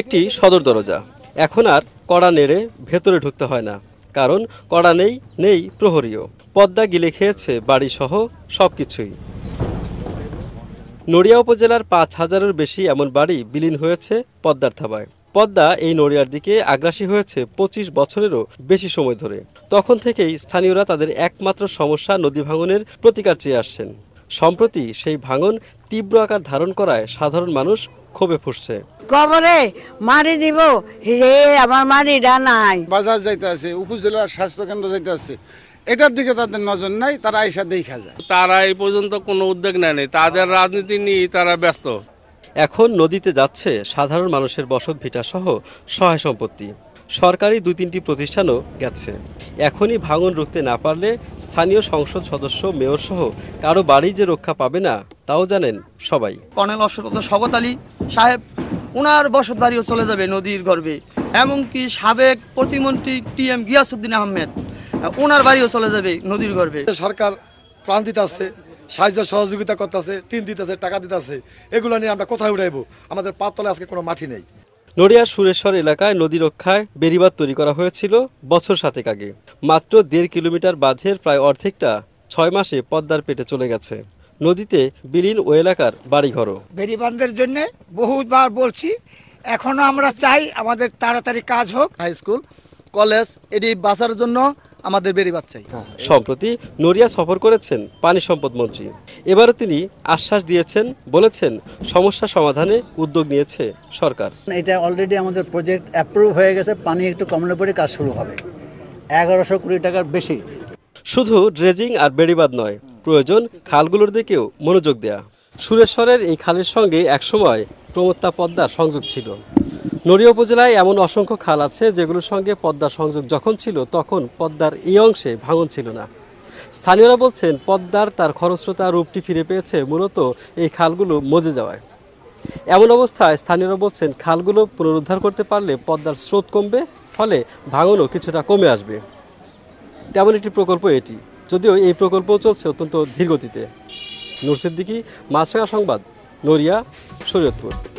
একটি সদর দরজা এখন আর কড়া নেড়ে ভেতরে ঢুকতে হয় না কারণ কড়া নেই নেই প্রহরীয় পদ্মা গিলে খেয়েছে বাড়িসহ সব কিছুই নড়িয়া উপজেলার পাঁচ হাজারের বেশি এমন বাড়ি বিলীন হয়েছে পদ্মার থাবায় পদ্মা এই নড়িয়ার দিকে আগ্রাসী হয়েছে ২৫ বছরেরও বেশি সময় ধরে তখন থেকেই স্থানীয়রা তাদের একমাত্র সমস্যা নদী ভাঙনের প্রতিকার চেয়ে আসছেন সম্প্রতি সেই ভাঙন তীব্র আকার ধারণ করায় সাধারণ মানুষ ক্ষোভে ফুসছে কবরে মারি দিব হে আমার ডা নাই বাজার যাইতে আছে উপজেলার স্বাস্থ্য কেন্দ্র যাইতে আছে এটার দিকে তাদের নজর নাই তারা এসে দেখা যায় তারা এই পর্যন্ত কোনো উদ্যোগ নেয়নি তাদের রাজনীতি নিয়ে তারা ব্যস্ত এখন নদীতে যাচ্ছে সাধারণ মানুষের বসত ভিটা সহ সহায় সম্পত্তি সরকারি দুই তিনটি প্রতিষ্ঠানও গেছে এখনই ভাঙন রুখতে না পারলে স্থানীয় সংসদ সদস্য মেয়র সহ কারো বাড়ি যে রক্ষা পাবে না তাও জানেন সবাই কর্নেল অশ্বত শবত আলী সাহেব ওনার বসত বাড়িও চলে যাবে নদীর গর্বে এমনকি সাবেক প্রতিমন্ত্রী টি এম গিয়াসুদ্দিন আহমেদ ওনার বাড়িও চলে যাবে নদীর গর্বে সরকার প্রাণ দিতে আছে সাহায্য সহযোগিতা করতেছে টিন দিতেছে টাকা দিতেছে এগুলো নিয়ে আমরা কোথায় উঠাইবো আমাদের পাতলে আজকে কোনো মাটি নেই নড়িয়ার সুরেশ্বর এলাকায় নদী রক্ষায় বেরিবাদ তৈরি করা হয়েছিল বছর সাতেক আগে মাত্র দেড় কিলোমিটার বাঁধের প্রায় অর্ধেকটা ছয় মাসে পদ্মার পেটে চলে গেছে নদীতে বিলীন ও এলাকার বাড়িঘরও বেরিবাঁধের জন্য বহুবার বলছি এখনো আমরা চাই আমাদের তাড়াতাড়ি কাজ হোক হাই স্কুল কলেজ এটি বাঁচার জন্য আমাদের বাচ্চাই হ্যাঁ, হ্যাঁ। সম্প্রতি নড়িয়া সফর করেছেন পানি সম্পদ মন্ত্রী এবারও তিনি আশ্বাস দিয়েছেন বলেছেন সমস্যা সমাধানে উদ্যোগ নিয়েছে সরকার এটা অলরেডি আমাদের প্রজেক্ট অ্যাপ্রুভ হয়ে গেছে পানি একটু কমলে পরে কাজ শুরু হবে এগারোশো কোটি টাকার বেশি শুধু ড্রেজিং আর বেড়িবাদ নয় প্রয়োজন খালগুলোর দিকেও মনোযোগ দেয়া সুরেশ্বরের এই খালের সঙ্গে একসময় প্রমত্তা পদ্মার সংযোগ ছিল নড়িয়া উপজেলায় এমন অসংখ্য খাল আছে যেগুলোর সঙ্গে পদ্মার সংযোগ যখন ছিল তখন পদ্মার এই অংশে ভাঙন ছিল না স্থানীয়রা বলছেন পদ্মার তার খরস্রোতা রূপটি ফিরে পেয়েছে মূলত এই খালগুলো মজে যাওয়ায় এমন অবস্থায় স্থানীয়রা বলছেন খালগুলো পুনরুদ্ধার করতে পারলে পদ্মার স্রোত কমবে ফলে ভাঙনও কিছুটা কমে আসবে তেমন একটি প্রকল্প এটি যদিও এই প্রকল্প চলছে অত্যন্ত ধীরগতিতে নুরসিদ্দিকি মাছরাঙা সংবাদ নড়িয়া শরীয়তপুর